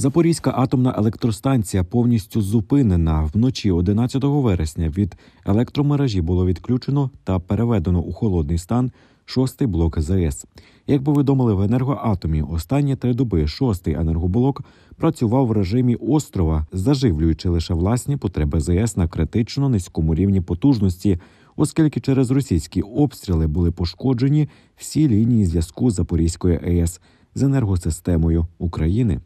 Запорізька атомна електростанція повністю зупинена. Вночі 11 вересня від електромережі було відключено та переведено у холодний стан шостий блок ЗС. Як повідомили в енергоатомі, останні три доби шостий енергоблок працював в режимі острова, заживлюючи лише власні потреби ЗС на критично низькому рівні потужності, оскільки через російські обстріли були пошкоджені всі лінії зв'язку Запорізької АЕС з енергосистемою України.